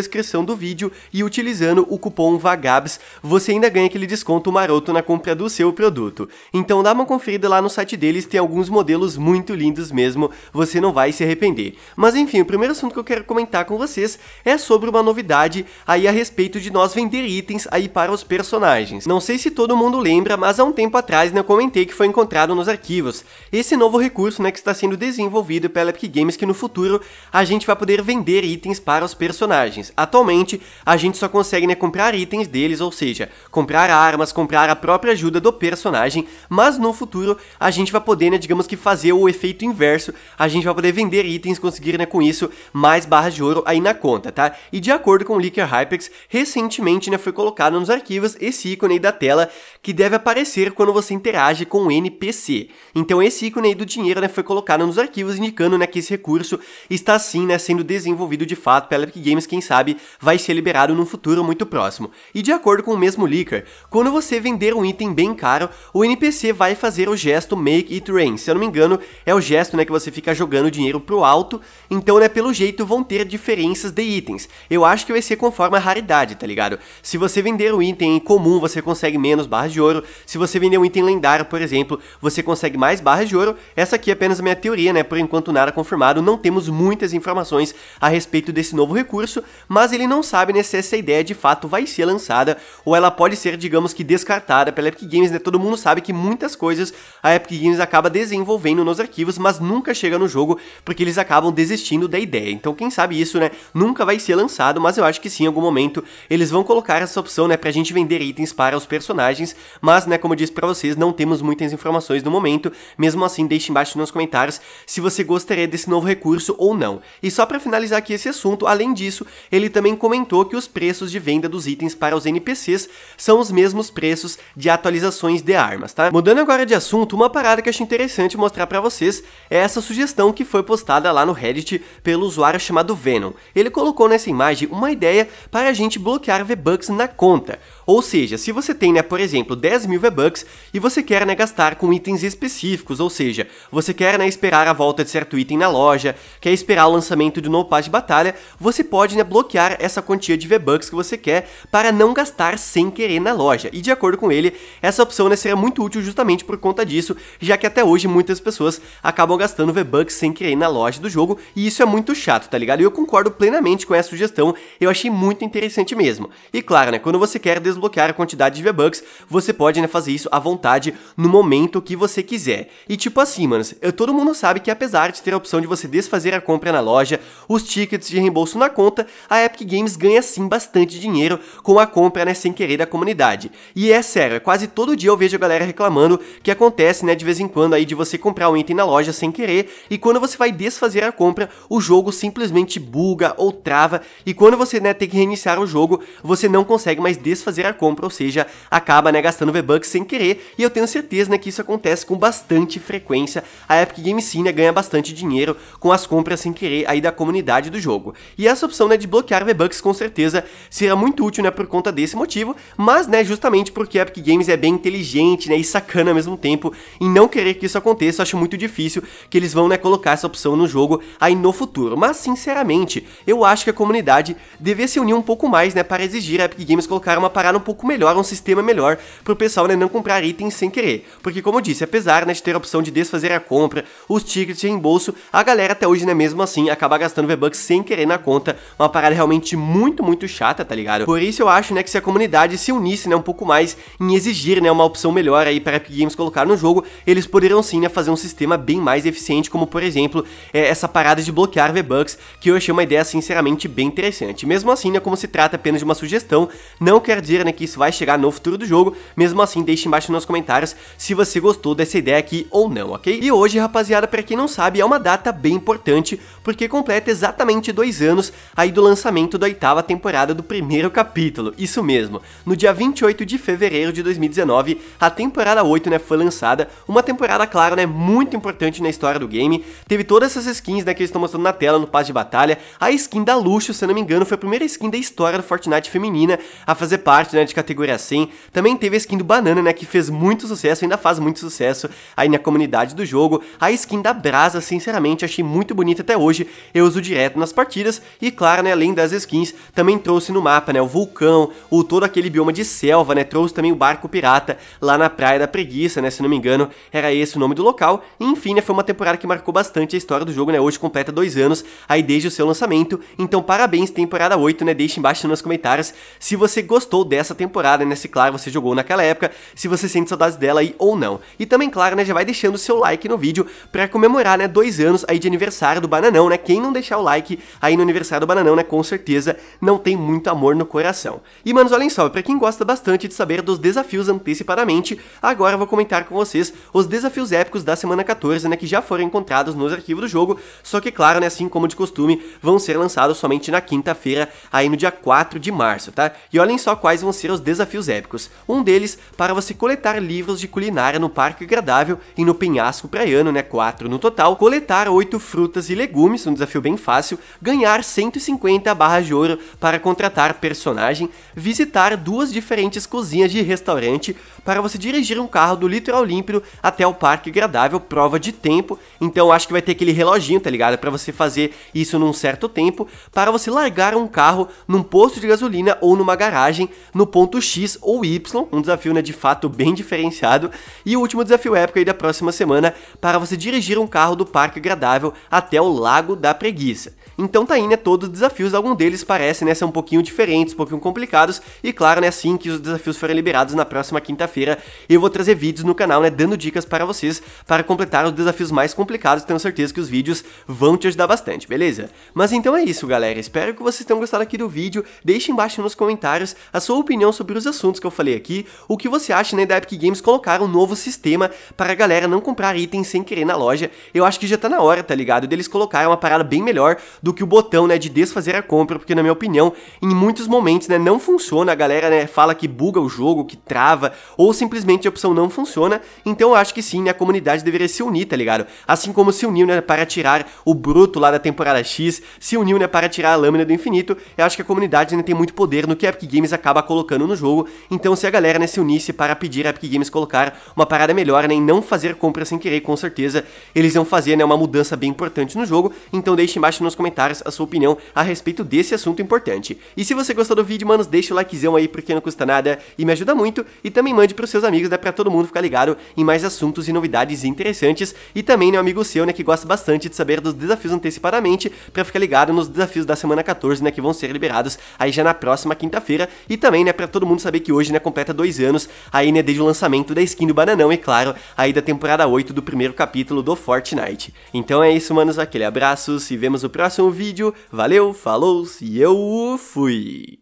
descrição do vídeo e utilizando o cupom VAGABS, você ainda ganha aquele desconto maroto na compra do seu produto. Então dá uma conferida lá no site deles, tem alguns modelos muito lindos mesmo, você não vai se arrepender. Mas enfim, o primeiro assunto que eu quero comentar com vocês é sobre uma novidade aí a respeito de nós vender itens aí para os personagens. Não sei se todo mundo lembra, mas há um tempo atrás né, eu comentei que foi encontrado nos arquivos esse novo recurso né, que está sendo desenvolvido pela Epic Games que no futuro a gente vai poder vender itens para os personagens. Atualmente, a gente só consegue né, comprar itens deles, ou seja, comprar armas, comprar a própria ajuda do personagem, mas no futuro a gente vai poder, né, digamos que fazer o efeito inverso, a gente vai poder vender itens, conseguir né, com isso mais barras de ouro aí na conta, tá? E de acordo com o Leaker Hypex, recentemente né, foi colocado nos arquivos esse ícone aí da tela que deve aparecer quando você interage com o NPC. Então esse ícone aí do dinheiro né, foi colocado nos arquivos indicando né, que esse recurso está sim né, sendo desenvolvido de fato pela Epic Games, quem sabe sabe, vai ser liberado num futuro muito próximo. E de acordo com o mesmo leaker, quando você vender um item bem caro, o NPC vai fazer o gesto Make It Rain. Se eu não me engano, é o gesto né, que você fica jogando dinheiro pro alto, então né, pelo jeito vão ter diferenças de itens. Eu acho que vai ser conforme a raridade, tá ligado? Se você vender um item em comum, você consegue menos barras de ouro. Se você vender um item lendário, por exemplo, você consegue mais barras de ouro. Essa aqui é apenas minha teoria, né? Por enquanto nada confirmado, não temos muitas informações a respeito desse novo recurso, mas ele não sabe né, se essa ideia de fato vai ser lançada ou ela pode ser, digamos que, descartada pela Epic Games, né? Todo mundo sabe que muitas coisas a Epic Games acaba desenvolvendo nos arquivos, mas nunca chega no jogo porque eles acabam desistindo da ideia. Então, quem sabe isso, né? Nunca vai ser lançado, mas eu acho que sim, em algum momento eles vão colocar essa opção, né, pra gente vender itens para os personagens, mas, né, como eu disse para vocês, não temos muitas informações no momento. Mesmo assim, deixe embaixo nos comentários se você gostaria desse novo recurso ou não. E só para finalizar aqui esse assunto, além disso, ele ele também comentou que os preços de venda dos itens para os NPCs são os mesmos preços de atualizações de armas, tá? Mudando agora de assunto, uma parada que eu achei interessante mostrar para vocês é essa sugestão que foi postada lá no Reddit pelo usuário chamado Venom. Ele colocou nessa imagem uma ideia para a gente bloquear V-Bucks na conta. Ou seja, se você tem, né, por exemplo, 10 mil V-Bucks e você quer né, gastar com itens específicos, ou seja, você quer né, esperar a volta de certo item na loja, quer esperar o lançamento de um novo pass de batalha, você pode né, bloquear desbloquear essa quantia de V-Bucks que você quer para não gastar sem querer na loja. E de acordo com ele, essa opção né, seria muito útil justamente por conta disso, já que até hoje muitas pessoas acabam gastando V-Bucks sem querer na loja do jogo, e isso é muito chato, tá ligado? E eu concordo plenamente com essa sugestão, eu achei muito interessante mesmo. E claro, né, quando você quer desbloquear a quantidade de V-Bucks, você pode né, fazer isso à vontade no momento que você quiser. E tipo assim, mano eh, todo mundo sabe que apesar de ter a opção de você desfazer a compra na loja, os tickets de reembolso na conta, a a Epic Games ganha sim bastante dinheiro com a compra, né, sem querer da comunidade. E é sério, é quase todo dia eu vejo a galera reclamando que acontece, né, de vez em quando aí de você comprar um item na loja sem querer e quando você vai desfazer a compra, o jogo simplesmente buga ou trava e quando você, né, tem que reiniciar o jogo, você não consegue mais desfazer a compra, ou seja, acaba, né, gastando V-Bucks sem querer e eu tenho certeza, né, que isso acontece com bastante frequência. A Epic Games sim, né, ganha bastante dinheiro com as compras sem querer aí da comunidade do jogo. E essa opção, né, de colocar V-Bucks com certeza será muito útil, né, por conta desse motivo, mas, né, justamente porque a Epic Games é bem inteligente, né, e sacana ao mesmo tempo, em não querer que isso aconteça, acho muito difícil que eles vão, né, colocar essa opção no jogo aí no futuro, mas, sinceramente, eu acho que a comunidade deveria se unir um pouco mais, né, para exigir a Epic Games colocar uma parada um pouco melhor, um sistema melhor, pro pessoal, né, não comprar itens sem querer, porque, como eu disse, apesar, né, de ter a opção de desfazer a compra, os tickets em reembolso, a galera até hoje, né, mesmo assim, acaba gastando V-Bucks sem querer na conta, uma parada parada realmente muito, muito chata, tá ligado? Por isso eu acho, né, que se a comunidade se unisse, né, um pouco mais em exigir, né, uma opção melhor aí para Epic Games colocar no jogo, eles poderiam sim, né, fazer um sistema bem mais eficiente, como por exemplo, é, essa parada de bloquear V-Bucks, que eu achei uma ideia sinceramente bem interessante. Mesmo assim, né, como se trata apenas de uma sugestão, não quer dizer, né, que isso vai chegar no futuro do jogo, mesmo assim, deixe embaixo nos comentários se você gostou dessa ideia aqui ou não, ok? E hoje, rapaziada, para quem não sabe, é uma data bem importante, porque completa exatamente dois anos aí do lançamento lançamento da oitava temporada do primeiro capítulo. Isso mesmo, no dia 28 de fevereiro de 2019, a temporada 8 né, foi lançada, uma temporada, claro, né, muito importante na história do game. Teve todas essas skins né, que eles estão mostrando na tela no Paz de Batalha. A skin da Luxo, se eu não me engano, foi a primeira skin da história do Fortnite feminina a fazer parte né, de categoria 100. Também teve a skin do Banana, né, que fez muito sucesso, ainda faz muito sucesso aí na comunidade do jogo. A skin da Brasa, sinceramente, achei muito bonita até hoje. Eu uso direto nas partidas e, claro, né, além além das skins, também trouxe no mapa, né, o vulcão, o todo aquele bioma de selva, né, trouxe também o barco pirata lá na Praia da Preguiça, né, se não me engano, era esse o nome do local. E, enfim, né, foi uma temporada que marcou bastante a história do jogo, né, hoje completa dois anos aí desde o seu lançamento. Então, parabéns, temporada 8, né, deixa embaixo nos comentários se você gostou dessa temporada, né, se claro você jogou naquela época, se você sente saudades dela aí ou não. E também, claro, né, já vai deixando o seu like no vídeo para comemorar, né, dois anos aí de aniversário do Bananão, né, quem não deixar o like aí no aniversário do Bananão, né, com com certeza não tem muito amor no coração. E manos, olhem só, para quem gosta bastante de saber dos desafios antecipadamente, agora eu vou comentar com vocês os desafios épicos da semana 14, né, que já foram encontrados nos arquivos do jogo, só que claro, né, assim como de costume, vão ser lançados somente na quinta-feira, aí no dia 4 de março, tá? E olhem só quais vão ser os desafios épicos. Um deles, para você coletar livros de culinária no Parque Agradável e no Penhasco Praiano, né, 4 no total, coletar 8 frutas e legumes, um desafio bem fácil, ganhar 150 da barra de ouro para contratar personagem, visitar duas diferentes cozinhas de restaurante para você dirigir um carro do litoral límpido até o parque agradável, prova de tempo. Então acho que vai ter aquele reloginho, tá ligado? Para você fazer isso num certo tempo, para você largar um carro num posto de gasolina ou numa garagem no ponto X ou Y, um desafio né, de fato bem diferenciado. E o último desafio épico aí da próxima semana para você dirigir um carro do parque agradável até o Lago da Preguiça. Então tá aí, né, todos os desafios da algum deles parece né, ser um pouquinho diferentes, um pouquinho complicados, e claro, né, assim que os desafios forem liberados na próxima quinta-feira, eu vou trazer vídeos no canal, né, dando dicas para vocês para completar os desafios mais complicados, tenho certeza que os vídeos vão te ajudar bastante, beleza? Mas então é isso, galera, espero que vocês tenham gostado aqui do vídeo, deixe embaixo nos comentários a sua opinião sobre os assuntos que eu falei aqui, o que você acha né, da Epic Games colocar um novo sistema para a galera não comprar itens sem querer na loja, eu acho que já tá na hora, tá ligado? Deles colocar uma parada bem melhor do que o botão né, de desfazer a compra, porque na minha opinião, em muitos momentos, né, não funciona, a galera, né, fala que buga o jogo, que trava, ou simplesmente a opção não funciona, então eu acho que sim, né, a comunidade deveria se unir, tá ligado? Assim como se uniu, né, para tirar o Bruto lá da temporada X, se uniu, né, para tirar a Lâmina do Infinito, eu acho que a comunidade, né, tem muito poder no que a Epic Games acaba colocando no jogo, então se a galera, né, se unisse para pedir a Epic Games colocar uma parada melhor, né, e não fazer compra sem querer, com certeza, eles iam fazer, né, uma mudança bem importante no jogo, então deixe embaixo nos comentários a sua opinião a respeito respeito desse assunto importante. E se você gostou do vídeo, manos, deixa o likezão aí porque não custa nada e me ajuda muito. E também mande pros seus amigos, dá pra todo mundo ficar ligado em mais assuntos e novidades interessantes. E também, meu amigo seu, né, que gosta bastante de saber dos desafios antecipadamente, pra ficar ligado nos desafios da semana 14, né, que vão ser liberados aí já na próxima quinta-feira. E também, né, pra todo mundo saber que hoje, né, completa dois anos aí, né, desde o lançamento da skin do Bananão e, claro, aí da temporada 8 do primeiro capítulo do Fortnite. Então é isso, manos, aquele abraço, se vemos no próximo vídeo. Valeu, falou! falou-se e eu fui!